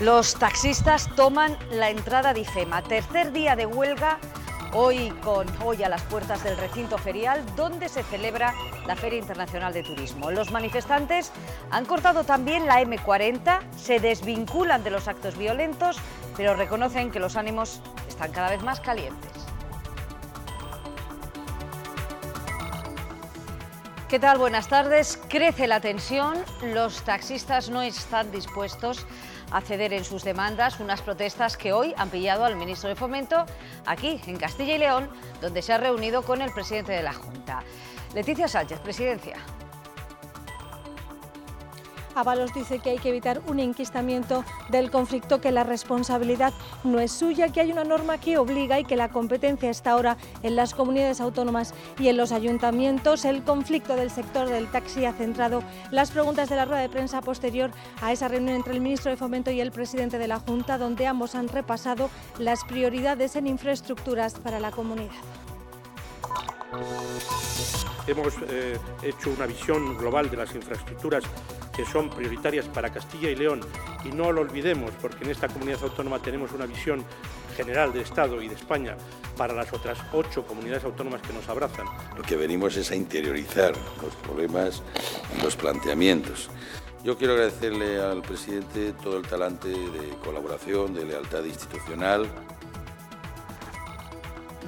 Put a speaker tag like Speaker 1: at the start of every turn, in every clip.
Speaker 1: Los taxistas toman la entrada de IFEMA. Tercer día de huelga, hoy con hoy a las puertas del recinto ferial, donde se celebra la Feria Internacional de Turismo. Los manifestantes han cortado también la M40, se desvinculan de los actos violentos, pero reconocen que los ánimos están cada vez más calientes. ¿Qué tal? Buenas tardes. Crece la tensión. Los taxistas no están dispuestos a ceder en sus demandas, unas protestas que hoy han pillado al ministro de Fomento aquí, en Castilla y León, donde se ha reunido con el presidente de la Junta. Leticia Sánchez, presidencia. Avalos
Speaker 2: dice que hay que evitar un enquistamiento del conflicto, que la responsabilidad no es suya, que hay una norma que obliga y que la competencia está ahora en las comunidades autónomas y en los ayuntamientos. El conflicto del sector del taxi ha centrado las preguntas de la rueda de prensa posterior a esa reunión entre el ministro de Fomento y el presidente de la Junta, donde ambos han repasado las prioridades en infraestructuras para la comunidad.
Speaker 3: Hemos eh, hecho una visión global de las infraestructuras que son prioritarias para Castilla y León y no lo olvidemos porque en esta comunidad autónoma tenemos una visión general de Estado y de España para las otras ocho comunidades autónomas que nos abrazan.
Speaker 4: Lo que venimos es a interiorizar los problemas los planteamientos. Yo quiero agradecerle al presidente todo el talante de colaboración, de lealtad institucional.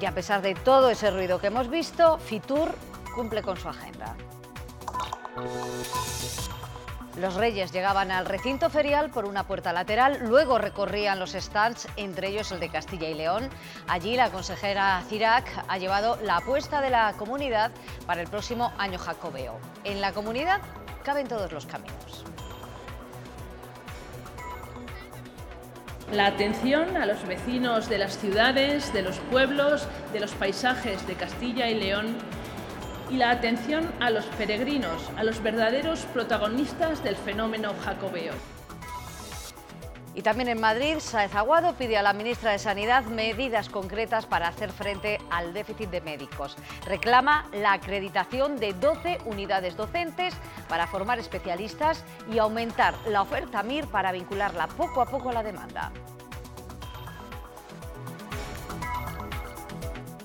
Speaker 1: Y a pesar de todo ese ruido que hemos visto, FITUR cumple con su agenda. Los reyes llegaban al recinto ferial por una puerta lateral, luego recorrían los stands, entre ellos el de Castilla y León. Allí la consejera Cirac ha llevado la apuesta de la comunidad para el próximo año jacobeo. En la comunidad caben todos los caminos.
Speaker 5: La atención a los vecinos de las ciudades, de los pueblos, de los paisajes de Castilla y León y la atención a los peregrinos, a los verdaderos protagonistas del fenómeno jacobeo. Y también
Speaker 1: en Madrid, Saez Aguado pide a la ministra de Sanidad medidas concretas para hacer frente al déficit de médicos. Reclama la acreditación de 12 unidades docentes para formar especialistas y aumentar la oferta MIR para vincularla poco a poco a la demanda.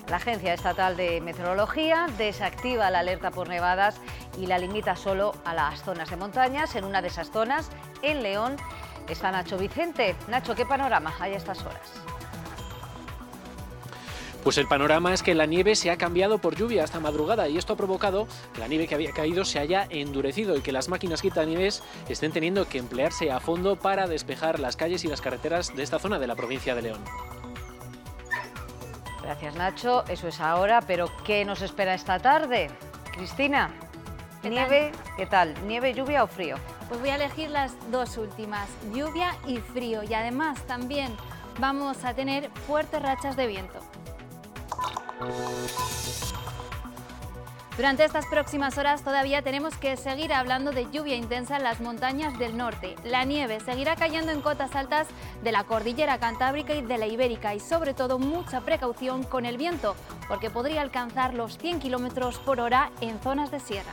Speaker 1: La Agencia Estatal de Meteorología desactiva la alerta por nevadas y la limita solo a las zonas de montañas. En una de esas zonas, en León, está Nacho Vicente. Nacho, ¿qué panorama hay a estas horas?
Speaker 6: Pues el panorama es que la nieve se ha cambiado por lluvia hasta madrugada y esto ha provocado que la nieve que había caído se haya endurecido y que las máquinas quitanieves estén teniendo que emplearse a fondo para despejar las calles y las carreteras de esta zona de la provincia de León.
Speaker 1: Gracias Nacho, eso es ahora, pero ¿qué nos espera esta tarde? Cristina, nieve, ¿qué tal? ¿Nieve, lluvia o frío?
Speaker 7: Pues voy a elegir las dos últimas, lluvia y frío, y además también vamos a tener fuertes rachas de viento. Durante estas próximas horas todavía tenemos que seguir hablando de lluvia intensa en las montañas del norte. La nieve seguirá cayendo en cotas altas de la cordillera cantábrica y de la ibérica y sobre todo mucha precaución con el viento porque podría alcanzar los 100 km por hora en zonas de sierra.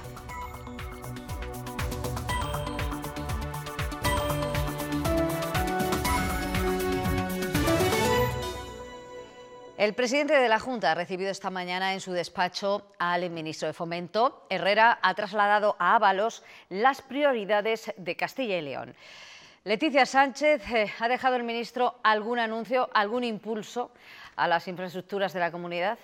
Speaker 1: El presidente de la Junta ha recibido esta mañana en su despacho al ministro de Fomento. Herrera ha trasladado a Ábalos las prioridades de Castilla y León. Leticia Sánchez, eh, ¿ha dejado el ministro algún anuncio, algún impulso a las infraestructuras de la comunidad?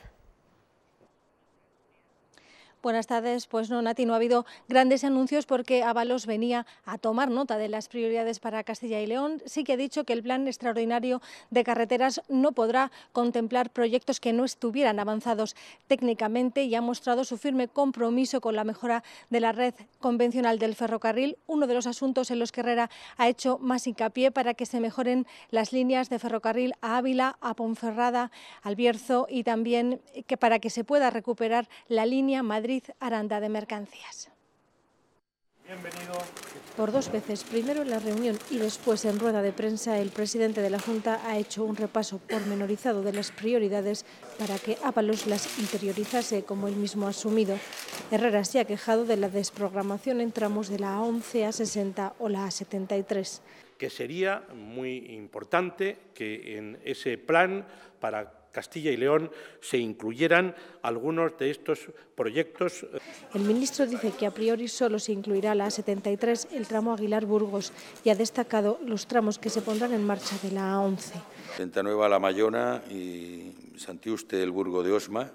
Speaker 2: Buenas tardes. Pues no, Nati, no ha habido grandes anuncios porque Avalos venía a tomar nota de las prioridades para Castilla y León. Sí que ha dicho que el plan extraordinario de carreteras no podrá contemplar proyectos que no estuvieran avanzados técnicamente y ha mostrado su firme compromiso con la mejora de la red convencional del ferrocarril, uno de los asuntos en los que Herrera ha hecho más hincapié para que se mejoren las líneas de ferrocarril a Ávila, a Ponferrada, al Bierzo y también que para que se pueda recuperar la línea Madrid Aranda de Mercancías. Bienvenido. Por dos veces, primero en la reunión y después en rueda de prensa, el presidente de la Junta ha hecho un repaso pormenorizado de las prioridades para que Ábalos las interiorizase, como él mismo ha asumido. Herrera se ha quejado de la desprogramación en tramos de la A11, A60 o la
Speaker 3: A73. Que sería muy importante que en ese plan para Castilla y León se incluyeran algunos de estos proyectos.
Speaker 2: El ministro dice que a priori solo se incluirá la A73, el tramo Aguilar-Burgos, y ha destacado los tramos que se pondrán en marcha de la A11.
Speaker 4: Nueva La Mayona y Santiuste el Burgo de Osma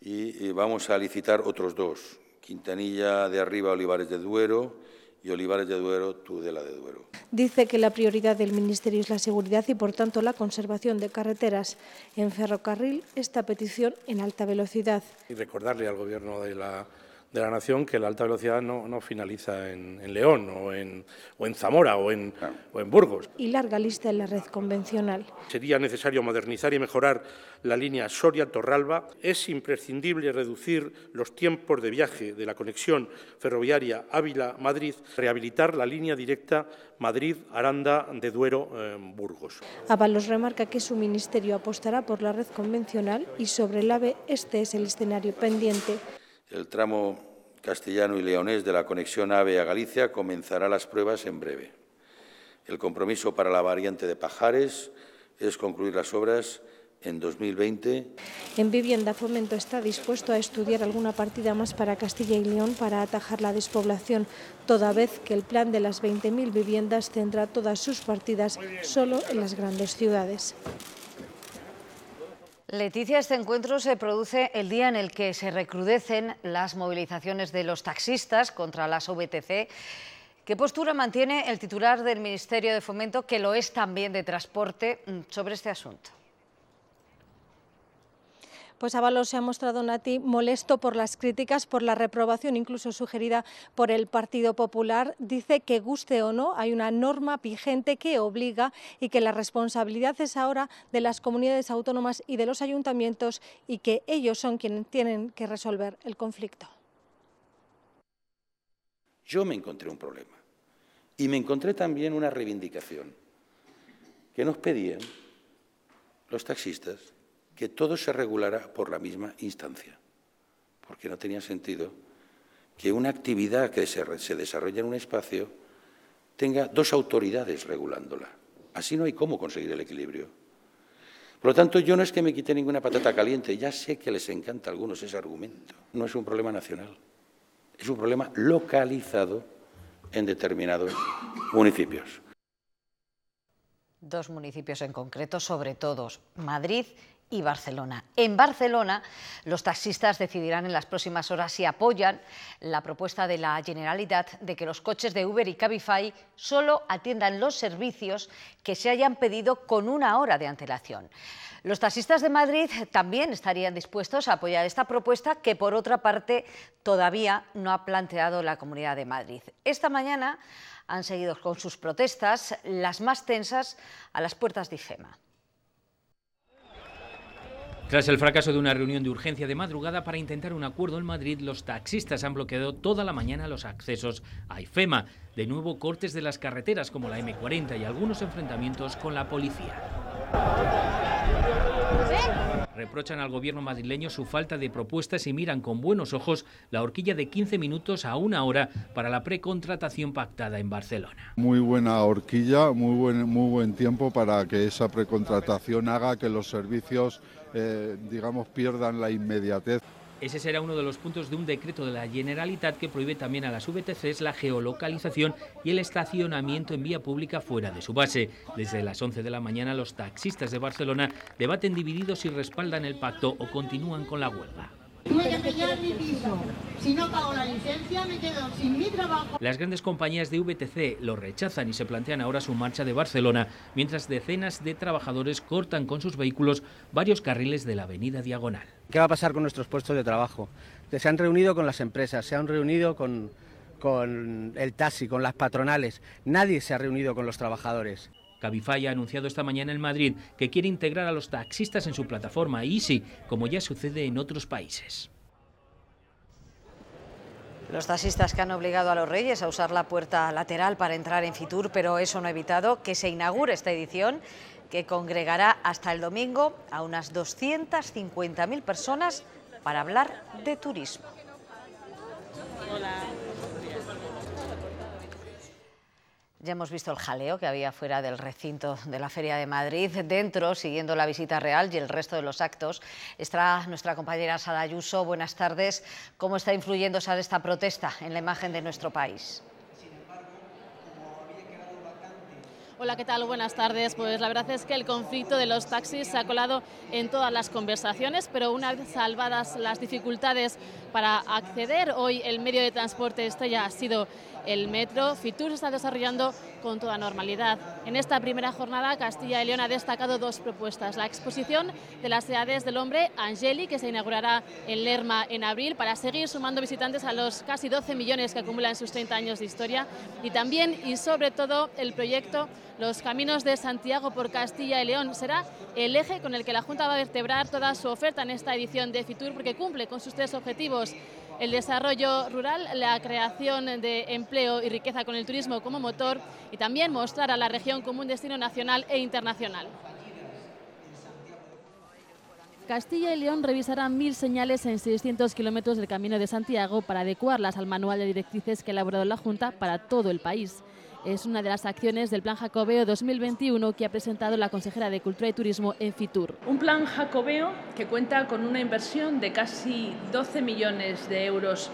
Speaker 4: y vamos a licitar otros dos, Quintanilla de Arriba Olivares de Duero y Olivares de Duero, de Duero.
Speaker 2: Dice que la prioridad del Ministerio es la seguridad y, por tanto, la conservación de carreteras en ferrocarril, esta petición en alta velocidad.
Speaker 4: Y recordarle al Gobierno
Speaker 3: de la de la nación que la alta velocidad no, no finaliza en, León o en, o en, Zamora o en, o en Burgos.
Speaker 2: Y larga lista en la red convencional.
Speaker 3: Sería necesario modernizar y mejorar la línea Soria-Torralba. Es imprescindible reducir los tiempos de viaje de la conexión ferroviaria Ávila-Madrid, rehabilitar la línea directa Madrid-Aranda de Duero-Burgos.
Speaker 2: Avalos remarca que su ministerio apostará por la red convencional y sobre el AVE este es el escenario pendiente.
Speaker 4: El tramo castellano y leonés de la conexión AVE a Galicia comenzará las pruebas en breve. El compromiso para la variante de Pajares es concluir las obras en 2020.
Speaker 2: En vivienda, Fomento está dispuesto a estudiar alguna partida más para Castilla y León para atajar la despoblación, toda vez que el plan de las 20.000 viviendas centra todas sus partidas solo en las grandes ciudades.
Speaker 1: Leticia, este encuentro se produce el día en el que se recrudecen las movilizaciones de los taxistas contra las OBTC. ¿Qué postura mantiene el titular del Ministerio de Fomento, que lo es también de Transporte, mm, sobre este asunto? pues Ábalos se ha mostrado Nati molesto por las
Speaker 2: críticas, por la reprobación incluso sugerida por el Partido Popular. Dice que guste o no, hay una norma vigente que obliga y que la responsabilidad es ahora de las comunidades autónomas y de los ayuntamientos y que ellos son quienes tienen que resolver el conflicto.
Speaker 4: Yo me encontré un problema y me encontré también una reivindicación que nos pedían los taxistas que todo se regulara por la misma instancia, porque no tenía sentido que una actividad que se, desarrolla en un espacio tenga dos autoridades regulándola. Así no hay cómo conseguir el equilibrio. Por lo tanto, yo no es que me quite ninguna patata caliente, ya sé que les encanta a algunos ese argumento. No es un problema nacional, es un problema localizado en determinados municipios. Dos
Speaker 1: municipios en concreto, sobre todos, Madrid y Barcelona. En Barcelona, los taxistas decidirán en las próximas horas si apoyan la propuesta de la Generalitat de que los coches de Uber y Cabify solo atiendan los servicios que se hayan pedido con una hora de antelación. Los taxistas de Madrid también estarían dispuestos a apoyar esta propuesta que, por otra parte, todavía no ha planteado la Comunidad de Madrid. Esta mañana han seguido con sus protestas, las más tensas, a las puertas de IFEMA.
Speaker 8: Tras el fracaso de una reunión de urgencia de madrugada para intentar un acuerdo en Madrid, los taxistas han bloqueado toda la mañana los accesos a IFEMA. De nuevo, cortes de las carreteras como la M40 y algunos enfrentamientos con la policía. Reprochan al gobierno madrileño su falta de propuestas y miran con buenos ojos la horquilla de 15 minutos a una hora para la precontratación pactada en Barcelona.
Speaker 4: Muy buena horquilla, muy buen, muy buen tiempo para que esa precontratación haga que los servicios eh, digamos, pierdan la inmediatez.
Speaker 8: Ese será uno de los puntos de un decreto de la Generalitat que prohíbe también a las VTCs la geolocalización y el estacionamiento en vía pública fuera de su base. Desde las 11 de la mañana los taxistas de Barcelona debaten divididos si respaldan el pacto o continúan con la huelga.
Speaker 9: Si no pago la licencia, me quedo sin mi trabajo.
Speaker 8: Las grandes compañías de VTC lo rechazan y se plantean ahora su marcha de Barcelona, mientras decenas de trabajadores cortan con sus vehículos
Speaker 6: varios carriles de la avenida Diagonal. ¿Qué va a pasar con nuestros puestos de trabajo? Se han reunido con las empresas, se han reunido con, el taxi, con las patronales. Nadie se ha reunido con los trabajadores.
Speaker 8: Cabify ha anunciado esta mañana en Madrid que quiere integrar a los taxistas en su plataforma Easy, como ya sucede en otros países.
Speaker 1: Los taxistas que han obligado a los Reyes a usar la puerta lateral para entrar en Fitur, pero eso no ha evitado que se inaugure esta edición que congregará hasta el domingo a unas 250.000 personas para hablar de turismo. Ya hemos visto el jaleo que había fuera del recinto de la Feria de Madrid. Dentro, siguiendo la visita real y el resto de los actos, está nuestra compañera Sara Ayuso. Buenas tardes. ¿Cómo está influyendo esta protesta en la imagen de nuestro país?
Speaker 5: Hola, ¿qué tal? Buenas tardes. Pues la verdad es que el conflicto de los taxis se ha colado en todas las conversaciones, pero una vez salvadas las dificultades para acceder, hoy el medio de transporte ya ha sido el metro. Fitur está desarrollando con toda normalidad. En esta primera jornada, Castilla y León ha destacado dos propuestas. La exposición de las edades del hombre Angeli, que se inaugurará en Lerma en abril, para seguir sumando visitantes a los casi 12 millones que acumulan sus 30 años de historia. Y también y sobre todo el proyecto Los Caminos de Santiago por Castilla y León. Será el eje con el que la Junta va a vertebrar toda su oferta en esta edición de Fitur, porque cumple con sus tres objetivos el desarrollo rural, la creación de empleo y riqueza con el turismo como motor y también mostrar a la región como un destino nacional e internacional. Castilla y León revisará mil señales en 600 kilómetros del Camino de Santiago para adecuarlas al manual de directrices que ha elaborado la Junta para todo el país es una de las acciones del Plan Jacobeo 2021 que ha presentado la consejera de Cultura y Turismo en Fitur. Un plan Jacobeo que cuenta con una inversión de casi 12 millones de euros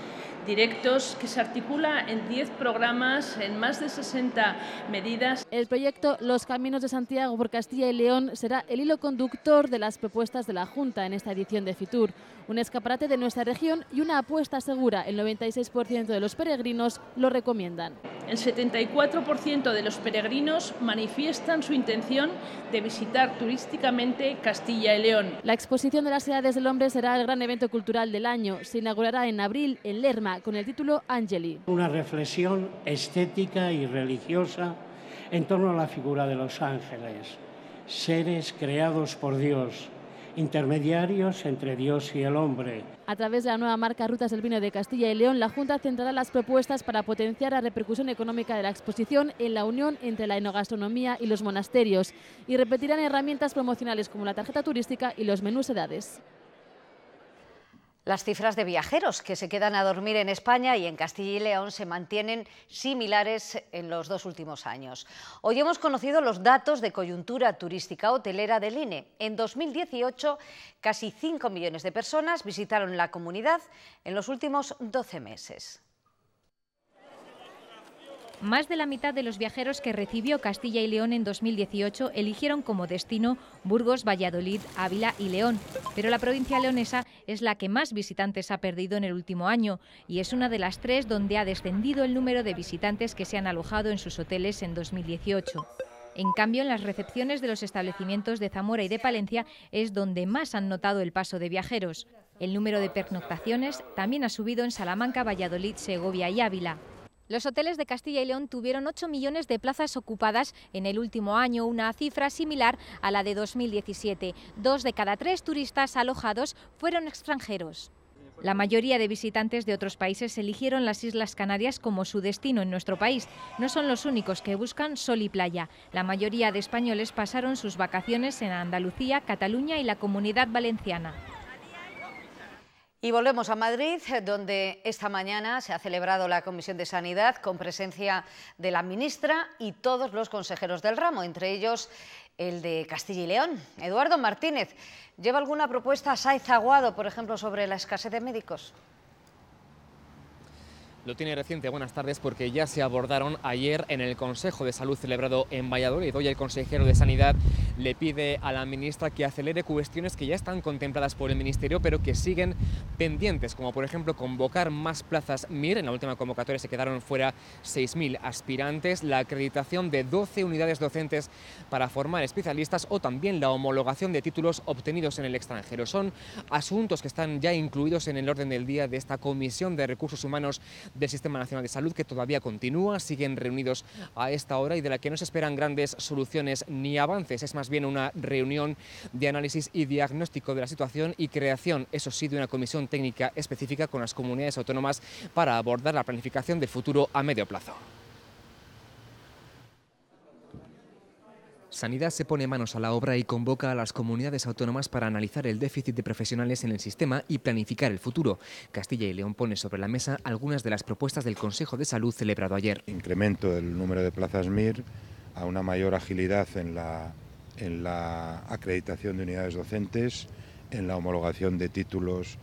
Speaker 5: directos que se articula en 10 programas en más de 60 medidas. El proyecto Los Caminos de Santiago por Castilla y León será el hilo conductor de las propuestas de la Junta en esta edición de Fitur, un escaparate de nuestra región y una apuesta segura. El 96% de los peregrinos lo recomiendan. El 74% de los peregrinos manifiestan su intención de visitar turísticamente Castilla y León. La exposición de las ciudades del hombre será el gran evento cultural del año. Se inaugurará en abril en Lerma con el título Angeli.
Speaker 6: Una reflexión estética y religiosa en torno a la figura de los ángeles, seres creados por Dios intermediarios entre Dios y el hombre.
Speaker 5: A través de la nueva marca Rutas del Vino de Castilla y León, la Junta centrará las propuestas para potenciar la repercusión económica de la exposición en la unión entre la enogastronomía y los monasterios y repetirán herramientas promocionales como la tarjeta turística y los menús edades. Las cifras de viajeros que se
Speaker 1: quedan a dormir en España y en Castilla y León se mantienen similares en los dos últimos años. Hoy hemos conocido los datos de coyuntura turística hotelera del INE. En 2018, casi 5 millones de personas visitaron la comunidad en los últimos 12 meses. Más de la mitad de los viajeros que recibió Castilla y León en 2018 eligieron como destino Burgos, Valladolid, Ávila y León, pero la provincia leonesa es la que más visitantes ha perdido en el último año y es una de las tres donde ha descendido el número de visitantes que se han alojado en sus hoteles en 2018. En cambio, en las recepciones de los establecimientos de Zamora y de Palencia es donde más han notado el paso de viajeros. El número de pernoctaciones también ha subido en Salamanca, Valladolid, Segovia y Ávila. Los hoteles de Castilla y León tuvieron 8 millones de plazas ocupadas en el último año, una cifra similar a la de 2017. Dos de cada tres turistas alojados fueron extranjeros. La mayoría de visitantes de otros países eligieron las Islas Canarias como su destino en nuestro país. No son los únicos que buscan sol y playa. La mayoría de españoles pasaron sus vacaciones en Andalucía, Cataluña y la Comunidad Valenciana. Y volvemos a Madrid, donde esta mañana se ha celebrado la Comisión de Sanidad con presencia de la ministra y todos los consejeros del ramo, entre ellos el de Castilla y León. Eduardo Martínez, ¿lleva alguna propuesta a Aguado, por ejemplo, sobre la escasez de médicos?
Speaker 10: Lo tiene reciente, buenas tardes, porque ya se abordaron ayer en el Consejo de Salud celebrado en Valladolid. Hoy el consejero de Sanidad le pide a la ministra que acelere cuestiones que ya están contempladas por el Ministerio, pero que siguen pendientes, como por ejemplo convocar más plazas MIR. En la última convocatoria se quedaron fuera 6.000 aspirantes, la acreditación de 12 unidades docentes para formar especialistas o también la homologación de títulos obtenidos en el extranjero. Son asuntos que están ya incluidos en el orden del día de esta Comisión de Recursos Humanos del Sistema Nacional de Salud, que todavía continúa, siguen reunidos a esta hora y de la que no se esperan grandes soluciones ni avances. Es más viene una reunión de análisis y diagnóstico de la situación y creación, eso sí, de una comisión técnica específica con las comunidades autónomas para abordar la planificación del futuro a medio plazo. Sanidad se pone manos a la obra y convoca a las comunidades autónomas para analizar el déficit de profesionales en el sistema y planificar el futuro. Castilla y León pone sobre la mesa algunas de las propuestas del Consejo de Salud celebrado ayer. Incremento del número de plazas MIR, a una mayor agilidad en la en la acreditación de unidades docentes, en la homologación de títulos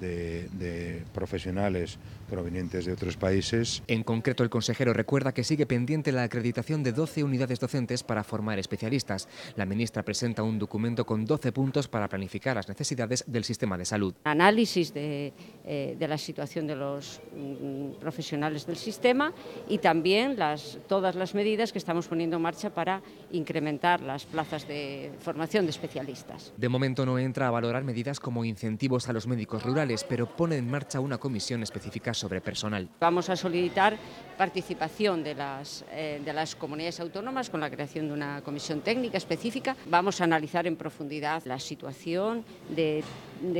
Speaker 10: de, profesionales provenientes de otros países. En concreto, el consejero recuerda que sigue pendiente la acreditación de 12 unidades docentes para formar especialistas. La ministra presenta un documento con 12 puntos para planificar las necesidades del sistema de salud.
Speaker 9: Análisis de, eh, la situación de los mm, profesionales del sistema y también las, todas las medidas que estamos poniendo en marcha para incrementar las plazas de formación de especialistas.
Speaker 10: De momento no entra a valorar medidas como incentivos a los médicos rurales, pero pone en marcha una comisión específica sobre personal.
Speaker 9: Vamos a solicitar participación eh, de las, comunidades autónomas con la creación de una comisión técnica específica. Vamos a analizar en profundidad la situación de,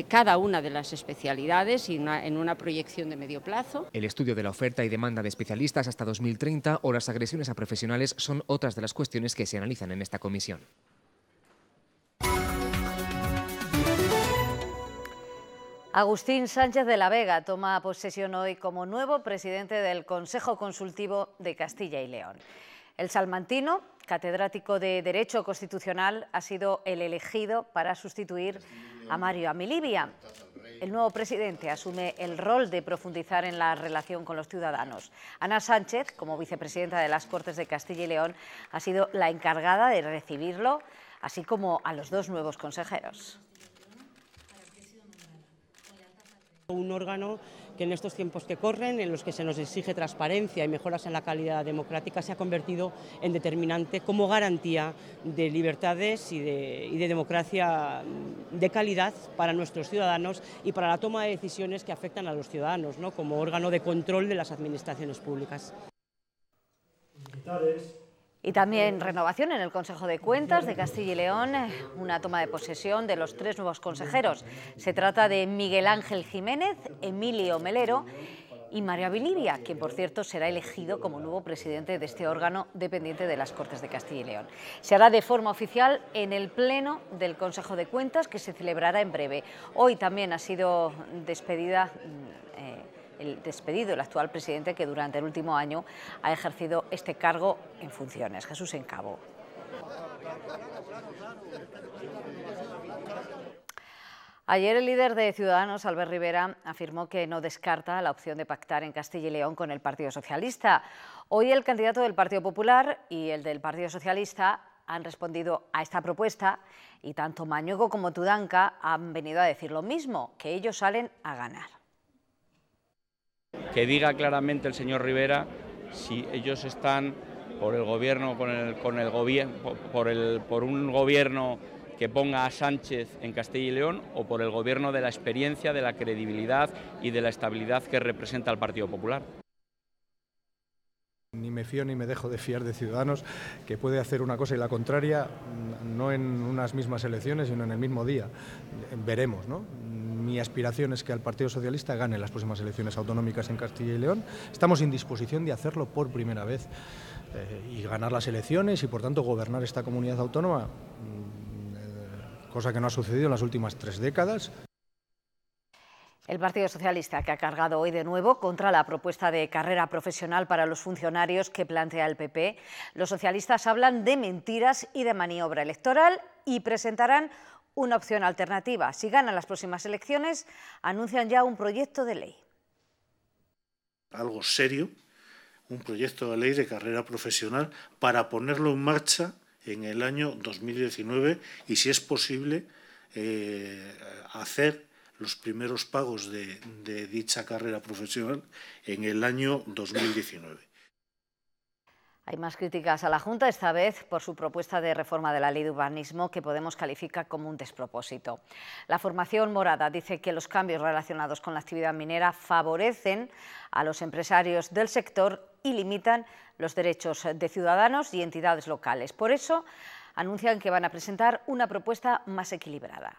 Speaker 9: cada una de las especialidades y en una proyección de medio plazo.
Speaker 10: El estudio de la oferta y demanda de especialistas hasta 2030 o las agresiones a profesionales son otras de las cuestiones que se analizan en esta comisión.
Speaker 1: Agustín Sánchez de la Vega toma posesión hoy como nuevo presidente del Consejo Consultivo de Castilla y León. El salmantino, catedrático de Derecho Constitucional, ha sido el elegido para sustituir a Mario Amilibia. El nuevo presidente asume el rol de profundizar en la relación con los ciudadanos. Ana Sánchez, como vicepresidenta de las Cortes de Castilla y León, ha sido la encargada de recibirlo, así como a los dos nuevos consejeros.
Speaker 9: Un órgano que en estos tiempos que corren, en los que se nos exige transparencia y mejoras en la calidad democrática, se ha convertido en determinante como garantía de libertades y de, democracia de calidad para nuestros ciudadanos y para la toma de decisiones que afectan a los ciudadanos, como órgano de control de las administraciones públicas.
Speaker 1: Y también renovación en el Consejo de Cuentas de Castilla y León, eh, una toma de posesión de los tres nuevos consejeros. Se trata de Miguel Ángel Jiménez, Emilio Melero y María Bilibia, quien por cierto será elegido como nuevo presidente de este órgano dependiente de las Cortes de Castilla y León. Se hará de forma oficial en el Pleno del Consejo de Cuentas que se celebrará en breve. Hoy también ha sido despedida mm, eh, el despedido, el actual presidente que durante el último año ha ejercido este cargo en funciones. Jesús Encabo. Ayer el líder de Ciudadanos, Albert Rivera, afirmó que no descarta la opción de pactar en Castilla y León con el Partido Socialista. Hoy el candidato del Partido Popular y el del Partido Socialista han respondido a esta propuesta y tanto Mañueco como Tudanca han venido a decir lo mismo, que ellos salen a ganar.
Speaker 11: Que diga claramente el señor Rivera si ellos están por el gobierno, con el, por, por un gobierno que ponga a Sánchez en Castilla y León o por el gobierno de la experiencia, de la credibilidad y de la estabilidad que representa el Partido Popular.
Speaker 3: Ni me fío ni me dejo de fiar de Ciudadanos, que puede hacer una cosa y la contraria, mm, no en unas mismas elecciones, sino en el mismo día. Veremos, ¿no? mi aspiración es que el Partido Socialista gane las próximas elecciones autonómicas en Castilla y León. Estamos en disposición de hacerlo por primera vez eh, y ganar las elecciones y, por tanto, gobernar esta comunidad autónoma, mm, eh, cosa que no ha sucedido en las últimas tres décadas.
Speaker 1: El Partido Socialista, que ha cargado hoy de nuevo contra la propuesta de carrera profesional para los funcionarios que plantea el PP, los socialistas hablan de mentiras y de maniobra electoral y presentarán una opción alternativa. Si ganan las próximas elecciones, anuncian ya un proyecto de ley.
Speaker 3: Algo serio, un proyecto de ley de carrera profesional para ponerlo en marcha en el año 2019 y, si es posible, eh, hacer los primeros pagos de, de dicha carrera profesional en el año 2019.
Speaker 1: Hay más críticas a la Junta, esta vez por su propuesta de reforma de la ley de urbanismo que Podemos calificar como un despropósito. La formación morada dice que los cambios relacionados con la actividad minera favorecen a los empresarios del sector y limitan los derechos de ciudadanos y entidades locales. Por eso anuncian que van a presentar una propuesta más equilibrada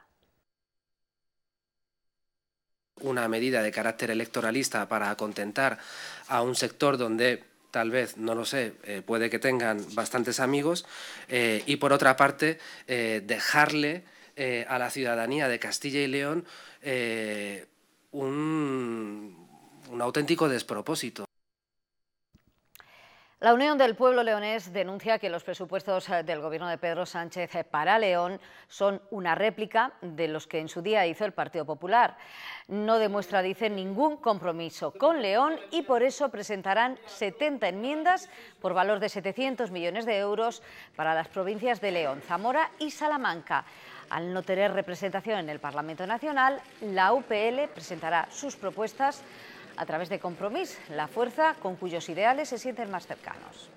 Speaker 10: una medida de carácter electoralista para contentar a un sector donde tal vez, no lo sé, eh, puede que tengan bastantes amigos, eh, y por otra parte, eh, dejarle a la ciudadanía de Castilla y León un auténtico despropósito.
Speaker 1: La Unión del Pueblo Leonés denuncia que los presupuestos eh, del gobierno de Pedro Sánchez eh, para León son una réplica de los que en su día hizo el Partido Popular. No demuestra, dice, ningún compromiso con León y por eso presentarán 70 enmiendas por valor de 700 millones de euros para las provincias de León, Zamora y Salamanca. Al no tener representación en el Parlamento Nacional, la UPL presentará sus propuestas a través de compromiso la fuerza con cuyos ideales se sienten más cercanos.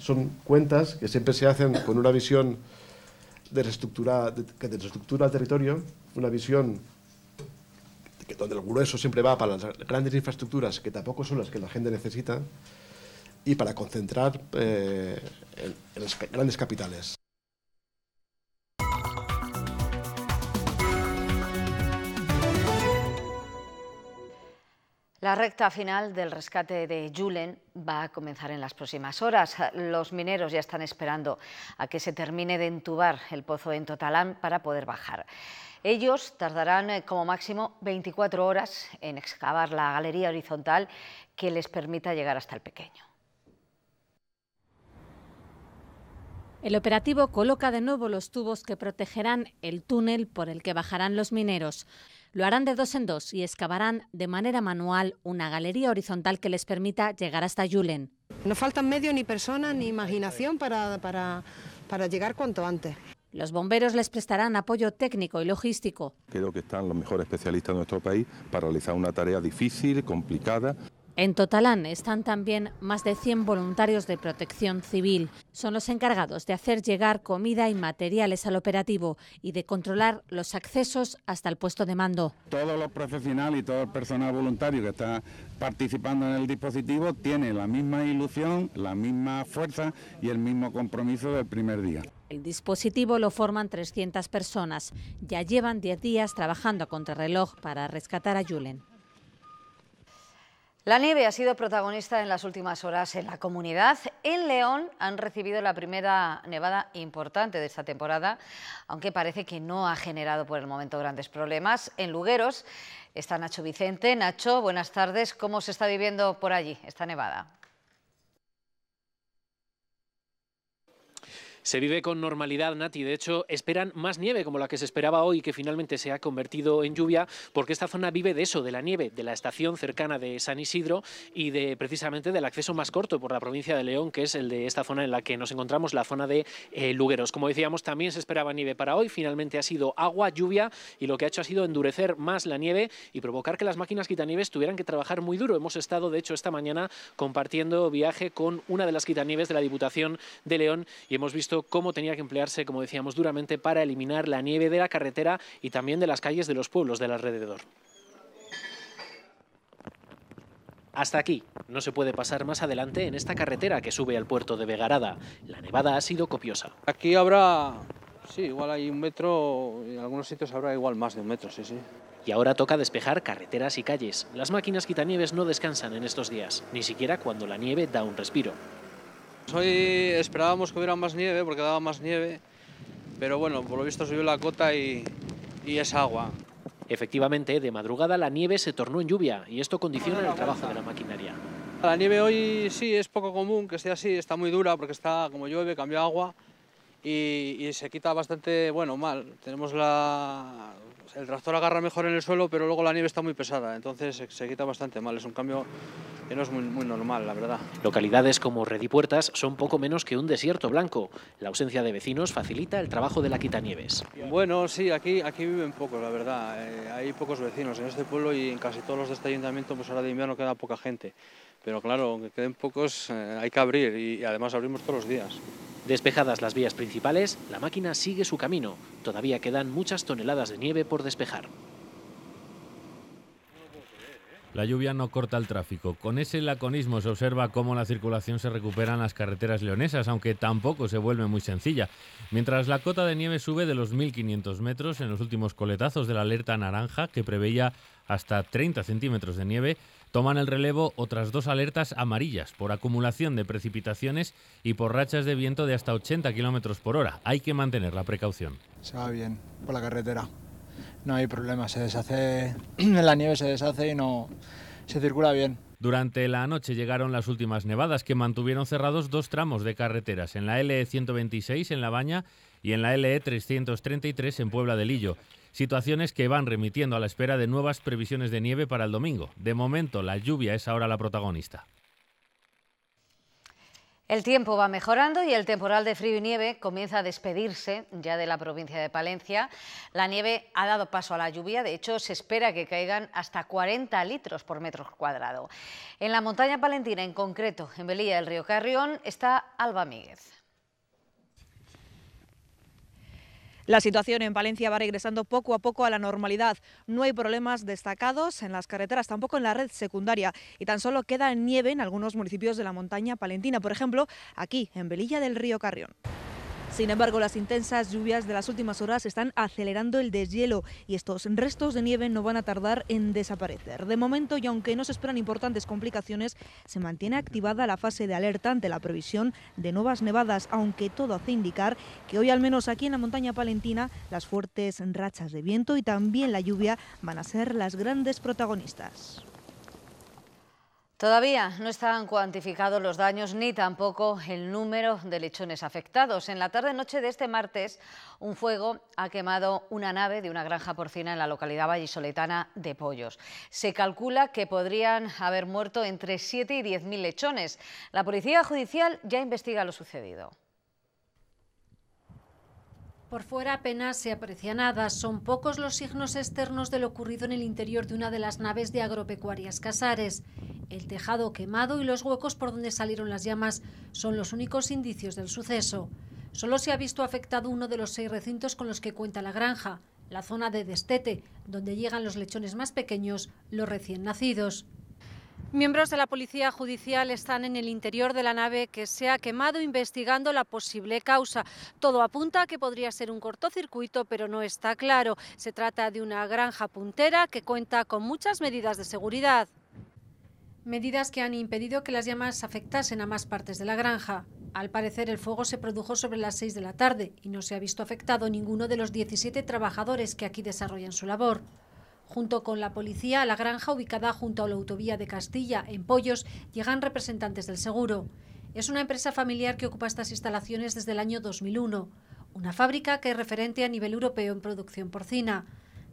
Speaker 3: Son cuentas que siempre se hacen con una visión de reestructura, de, que reestructura el territorio, una visión que donde el grueso siempre va para las grandes infraestructuras, que tampoco son las que la gente necesita, y para concentrar eh, en las grandes capitales.
Speaker 1: La recta final del rescate de Julen va a comenzar en las próximas horas. Los mineros ya están esperando a que se termine de entubar el pozo en Totalán para poder bajar. Ellos tardarán eh, como máximo 24 horas en excavar la galería horizontal que les permita llegar hasta el pequeño.
Speaker 12: El operativo coloca de nuevo los tubos que protegerán el túnel por el que bajarán los mineros. Lo harán de dos en dos y excavarán de manera manual una galería horizontal que les permita llegar hasta Yulen. No faltan medios ni personas ni imaginación para, para llegar cuanto antes. Los bomberos les prestarán apoyo técnico y logístico.
Speaker 4: Creo que están los mejores especialistas de nuestro país para realizar una tarea difícil, complicada,
Speaker 12: en Totalán están también más de 100 voluntarios de protección civil. Son los encargados de hacer llegar comida y materiales al operativo y de controlar los accesos hasta el puesto de mando.
Speaker 4: Todo lo profesional y todo el personal voluntario que está participando en el dispositivo tiene la misma ilusión, la misma fuerza y el mismo compromiso del primer día.
Speaker 12: El dispositivo lo forman 300 personas. Ya llevan 10 días trabajando a contrarreloj para rescatar a Julen.
Speaker 1: La nieve ha sido protagonista en las últimas horas en la comunidad. En León han recibido la primera nevada importante de esta temporada, aunque parece que no ha generado por el momento grandes problemas. En Lugueros está Nacho Vicente. Nacho, buenas tardes. ¿Cómo se está viviendo por allí esta nevada?
Speaker 6: Se vive con normalidad, Nati. De hecho, esperan más nieve como la que se esperaba hoy, que finalmente se ha convertido en lluvia, porque esta zona vive de eso, de la nieve, de la estación cercana de San Isidro y de precisamente del acceso más corto por la provincia de León, que es el de esta zona en la que nos encontramos, la zona de eh, Lugueros. Como decíamos, también se esperaba nieve para hoy. Finalmente ha sido agua, lluvia y lo que ha hecho ha sido endurecer más la nieve y provocar que las máquinas quitanieves tuvieran que trabajar muy duro. Hemos estado, de hecho, esta mañana compartiendo viaje con una de las quitanieves de la Diputación de León y hemos visto cómo tenía que emplearse, como decíamos, duramente para eliminar la nieve de la carretera y también de las calles de los pueblos del alrededor. Hasta aquí. No se puede pasar más adelante en esta carretera que sube al puerto de Vegarada. La nevada ha sido copiosa. Aquí habrá, sí, igual hay un metro, en algunos sitios habrá igual más de un metro, sí, sí. Y ahora toca despejar carreteras y calles. Las máquinas quitanieves no descansan en estos días, ni siquiera cuando la nieve da un respiro. Hoy esperábamos que hubiera más nieve porque daba más nieve, pero bueno, por lo visto subió la cota y, es agua. Efectivamente, de madrugada la nieve se tornó en lluvia y esto condiciona el trabajo de la maquinaria. La nieve hoy sí es poco común que esté así, está muy dura porque está como llueve, cambia agua y, y se quita bastante, bueno, mal. Tenemos la, el tractor agarra mejor en el suelo, pero luego la nieve está muy pesada, entonces se quita bastante mal. Es un cambio que no es muy, normal, la verdad. Localidades como Redipuertas son poco menos que un desierto blanco. La ausencia de vecinos facilita el trabajo de la quitanieves. Bueno, sí, aquí, aquí viven pocos, la verdad. Eh, hay pocos vecinos en este pueblo y en casi todos los de este ayuntamiento, pues ahora de invierno queda poca gente. Pero claro, aunque queden pocos, eh, hay que abrir y además abrimos todos los días. Despejadas las vías principales, la máquina sigue su camino. Todavía quedan muchas toneladas de nieve por despejar.
Speaker 13: La lluvia no corta el tráfico. Con ese laconismo se observa cómo la circulación se recupera en las carreteras leonesas, aunque tampoco se vuelve muy sencilla. Mientras la cota de nieve sube de los 1.500 metros en los últimos coletazos de la alerta naranja, que preveía hasta 30 centímetros de nieve, Toman el relevo otras dos alertas amarillas por acumulación de precipitaciones y por rachas de viento de hasta 80 km por hora. Hay que mantener la precaución.
Speaker 8: Se va bien por la carretera.
Speaker 3: No hay problema, se deshace, la nieve se deshace y no se circula bien.
Speaker 13: Durante la noche llegaron las últimas nevadas que mantuvieron cerrados dos tramos de carreteras, en la LE 126 en La Baña y en la LE 333 en Puebla del Lillo situaciones que van remitiendo a la espera de nuevas previsiones de nieve para el domingo. De momento, la lluvia es ahora la protagonista.
Speaker 1: El tiempo va mejorando y el temporal de frío y nieve comienza a despedirse ya de la provincia de Palencia. La nieve ha dado paso a la lluvia, de hecho se espera que caigan hasta 40 litros por metro cuadrado. En la montaña palentina en concreto, en Belilla del Río Carrión, está Alba Míguez.
Speaker 2: La situación en Valencia va regresando poco a poco a la normalidad. No hay problemas destacados en las carreteras, tampoco en la red secundaria. Y tan solo queda nieve en algunos municipios de la montaña palentina, por ejemplo, aquí, en Velilla del Río Carrión. Sin embargo, las intensas lluvias de las últimas horas están acelerando el deshielo y estos restos de nieve no van a tardar en desaparecer. De momento, y aunque no se esperan importantes complicaciones, se mantiene activada la fase de alerta ante la previsión de nuevas nevadas, aunque todo hace indicar que hoy al menos aquí en la montaña palentina las fuertes rachas de viento y también la lluvia van a ser las grandes protagonistas.
Speaker 1: Todavía no están cuantificados los daños ni tampoco el número de lechones afectados. En la tarde-noche de este martes, un fuego ha quemado una nave de una granja porcina en la localidad vallisoletana de Pollos. Se calcula que podrían haber muerto entre 7 y 10.000 lechones. La Policía Judicial ya investiga lo sucedido.
Speaker 7: Por fuera apenas se aprecia nada. Son pocos los signos externos de lo ocurrido en el interior de una de las naves de Agropecuarias Casares. El tejado quemado y los huecos por donde salieron las llamas son los únicos indicios del suceso. Solo se ha visto afectado uno de los seis recintos con los que cuenta la granja, la zona de destete, donde llegan los lechones más pequeños, los recién nacidos. Miembros de la Policía Judicial están en el interior de la nave que se ha quemado investigando la posible causa. Todo apunta a que podría ser un cortocircuito, pero no está claro. Se trata de una granja puntera que cuenta con muchas medidas de seguridad medidas que han impedido que las llamas afectasen a más partes de la granja. Al parecer, el fuego se produjo sobre las 6 de la tarde y no se ha visto afectado ninguno de los 17 trabajadores que aquí desarrollan su labor. Junto con la policía, a la granja ubicada junto a la autovía de Castilla, en Pollos, llegan representantes del seguro. Es una empresa familiar que ocupa estas instalaciones desde el año 2001, una fábrica que es referente a nivel europeo en producción porcina.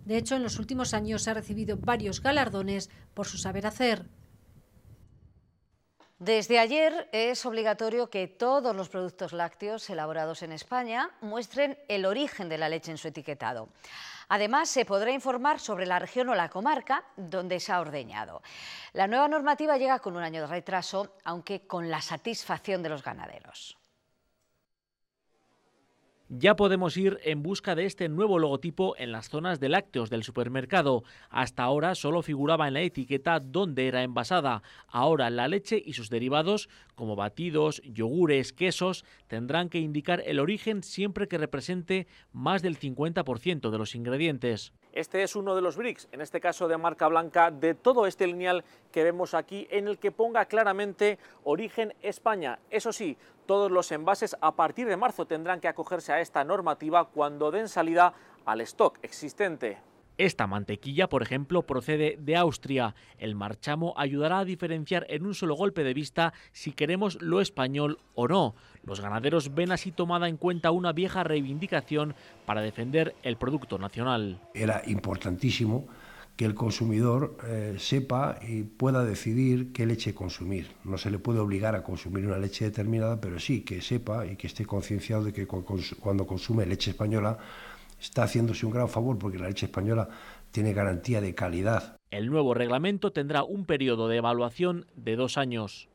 Speaker 7: De hecho, en los últimos años ha recibido varios galardones por su saber hacer. Desde ayer es obligatorio que todos los productos lácteos
Speaker 1: elaborados en España muestren el origen de la leche en su etiquetado. Además, se podrá informar sobre la región o la comarca donde se ha ordeñado. La nueva normativa llega con un año de retraso, aunque con la satisfacción de los ganaderos
Speaker 11: ya podemos ir en busca de este nuevo logotipo en las zonas de lácteos del supermercado. Hasta ahora solo figuraba en la etiqueta donde era envasada. Ahora la leche y sus derivados, como batidos, yogures, quesos, tendrán que indicar el origen siempre que represente más del 50% de los ingredientes. Este es uno de los bricks, en este caso de marca blanca, de todo este lineal que vemos aquí, en el que ponga claramente origen España. Eso sí, todos los envases a partir de marzo tendrán que acogerse a esta normativa cuando den salida al stock existente. Esta mantequilla, por ejemplo, procede de Austria. El marchamo ayudará a diferenciar en un solo golpe de vista si queremos lo español o no. Los ganaderos ven así tomada en cuenta una vieja reivindicación para defender el producto nacional. Era
Speaker 4: importantísimo que el consumidor eh, sepa y pueda decidir qué leche consumir. No se le puede obligar a consumir una leche determinada, pero sí que sepa y que esté concienciado de que cuando consume leche española está haciéndose un gran favor porque la leche española tiene garantía de calidad.
Speaker 11: El nuevo reglamento tendrá un periodo de evaluación de dos años.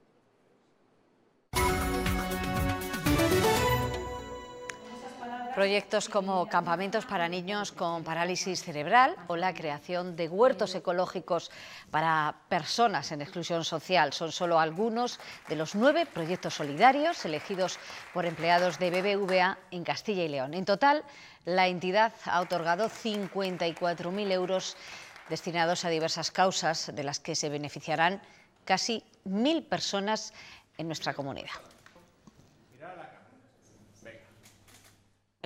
Speaker 1: Proyectos como campamentos para niños con parálisis cerebral o la creación de huertos ecológicos para personas en exclusión social son solo algunos de los nueve proyectos solidarios elegidos por empleados de BBVA en Castilla y León. En total, la entidad ha otorgado 54.000 euros destinados a diversas causas de las que se beneficiarán casi mil personas en nuestra comunidad.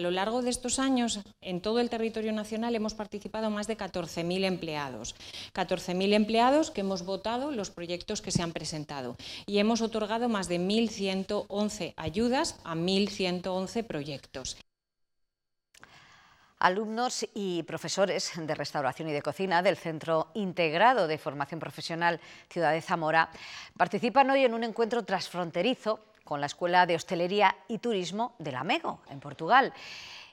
Speaker 2: A lo largo de estos años, en todo el territorio nacional hemos participado más de 14.000 empleados. 14.000 empleados que hemos votado los proyectos que se han presentado y hemos otorgado más de 1.111 ayudas a 1.111
Speaker 1: proyectos. Alumnos y profesores de restauración y de cocina del Centro Integrado de Formación Profesional Ciudad de Zamora participan hoy en un encuentro transfronterizo con la Escuela de Hostelería y Turismo de la MEGO, en Portugal.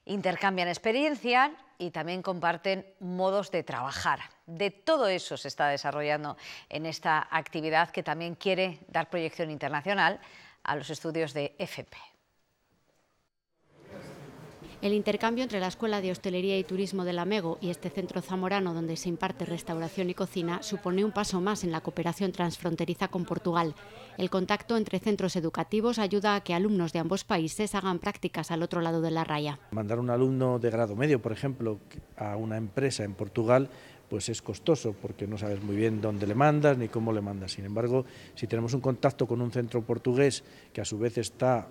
Speaker 1: Intercambian experiencia y también comparten modos de trabajar. De todo eso se está desarrollando en esta actividad que también quiere dar proyección internacional a los estudios de FP.
Speaker 9: El intercambio entre la Escuela de Hostelería y Turismo la MeGo y este centro zamorano donde se imparte restauración y cocina supone un paso más en la cooperación transfronteriza con Portugal. El contacto entre centros educativos ayuda a que alumnos de ambos países hagan prácticas al otro lado de la raya.
Speaker 3: Mandar un alumno de grado medio, por ejemplo, a una empresa en Portugal pues es costoso porque no sabes muy bien dónde le mandas ni cómo le mandas. Sin embargo, si tenemos un contacto con un centro portugués que a su vez está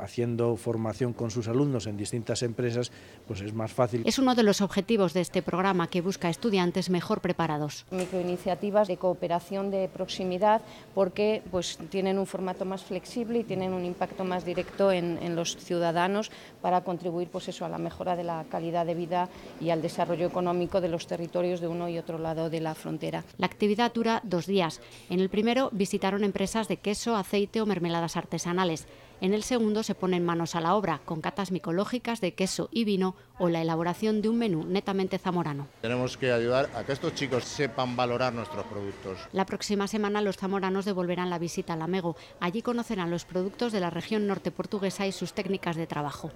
Speaker 3: haciendo formación con sus alumnos en distintas empresas, pues es más fácil. Es
Speaker 9: uno de los objetivos de este programa que busca estudiantes mejor preparados. Microiniciativas de cooperación de proximidad
Speaker 7: porque pues, tienen un formato más flexible y tienen un impacto más directo en, los ciudadanos para contribuir pues eso, a la mejora de la calidad de vida y al desarrollo económico de los territorios de uno y otro lado de la frontera.
Speaker 9: La actividad dura dos días. En el primero visitaron empresas de queso, aceite o mermeladas artesanales. En el segundo se ponen manos a la obra, con catas micológicas de queso y vino o la elaboración de un menú netamente zamorano.
Speaker 3: Tenemos que ayudar a que estos chicos sepan valorar nuestros productos.
Speaker 9: La próxima semana los zamoranos devolverán la visita al Amego. Allí conocerán los productos de la región norte portuguesa y sus técnicas de trabajo.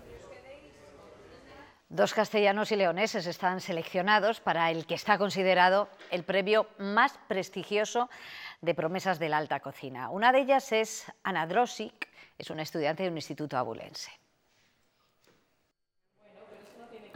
Speaker 1: Dos castellanos y leoneses están seleccionados para el que está considerado el premio más prestigioso de promesas de la alta cocina. Una de ellas es Ana Drosic, es una estudiante de un instituto abulense.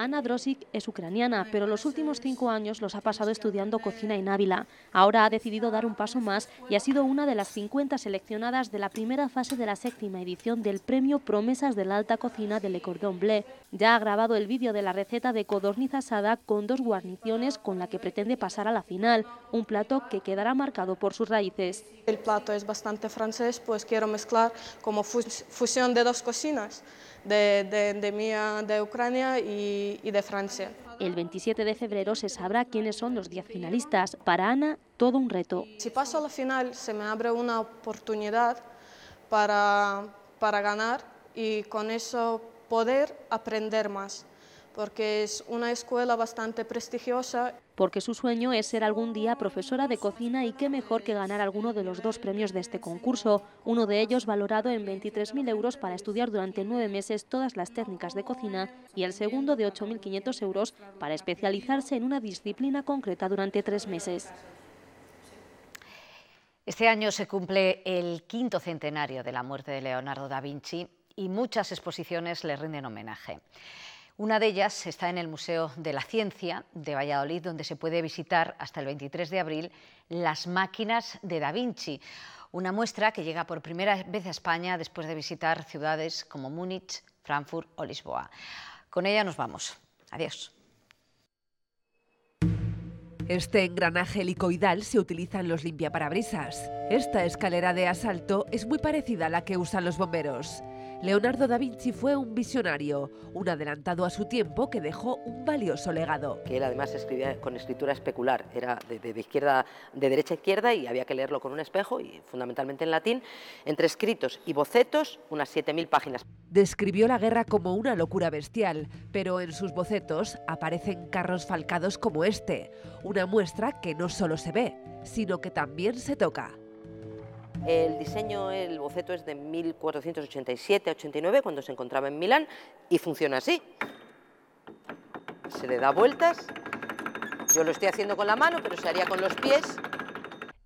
Speaker 1: Ana Drosic es ucraniana, pero los últimos
Speaker 2: cinco años los ha pasado estudiando cocina en Ávila. Ahora ha decidido dar un paso más y ha sido una de las 50 seleccionadas de la primera fase de la séptima edición del premio Promesas de la Alta Cocina de Le Cordon Bleu. Ya ha grabado el vídeo de la receta de codorniz asada con dos guarniciones con la que pretende pasar a la final, un plato que quedará marcado por sus raíces. El plato es bastante francés, pues quiero mezclar como fusión de dos cocinas de, de mía de Ucrania y, de Francia. El 27 de febrero se sabrá quiénes son los 10 finalistas. Para Ana,
Speaker 5: todo un reto.
Speaker 2: Si paso a la final, se me abre una oportunidad para, para ganar y con eso poder aprender más porque es una escuela bastante prestigiosa. Porque su sueño es ser algún día profesora de cocina y qué mejor que ganar alguno de los dos premios de este concurso, uno de ellos valorado en 23.000 euros para estudiar durante nueve meses todas las técnicas de cocina y el segundo de 8.500 euros para especializarse en una
Speaker 1: disciplina concreta durante tres meses. Este año se cumple el quinto centenario de la muerte de Leonardo da Vinci y muchas exposiciones le rinden homenaje. Una de ellas está en el Museo de la Ciencia de Valladolid, donde se puede visitar hasta el 23 de abril las máquinas de Da Vinci, una muestra que llega por primera vez a España después de visitar ciudades como Múnich,
Speaker 14: Frankfurt o Lisboa. Con ella nos vamos. Adiós. Este engranaje helicoidal se utiliza en los limpiaparabrisas. Esta escalera de asalto es muy parecida a la que usan los bomberos. Leonardo da Vinci fue un visionario, un adelantado a su tiempo que dejó un valioso legado. Que él además escribía con escritura especular, era de izquierda, de derecha a izquierda y había que leerlo con un espejo y fundamentalmente en latín, entre escritos y bocetos, unas 7.000 páginas. Describió la guerra como una locura bestial, pero en sus bocetos aparecen carros falcados como este, una muestra que no solo se ve, sino que también se toca. El diseño, el boceto es de 1487-89, cuando se encontraba en Milán, y funciona así. Se le da vueltas. Yo lo estoy haciendo con la mano, pero se haría con los pies.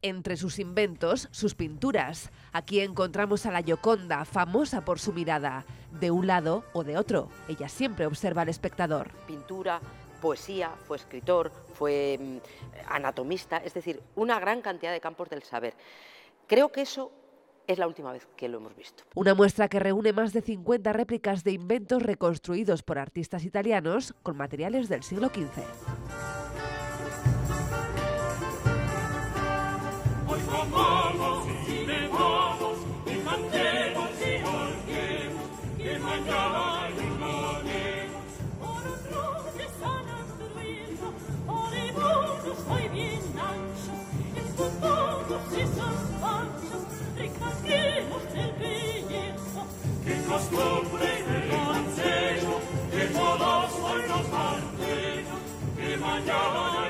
Speaker 14: Entre sus inventos, sus pinturas, aquí encontramos a la Gioconda, famosa por su mirada, de un lado o de otro. Ella siempre observa al espectador. Pintura, poesía, fue escritor, fue mm, anatomista, es decir, una gran cantidad de campos del saber. Creo que eso es la última vez que lo hemos visto. Una muestra que reúne más de 50 réplicas de inventos reconstruidos por artistas italianos con materiales del siglo XV.
Speaker 4: Mañana.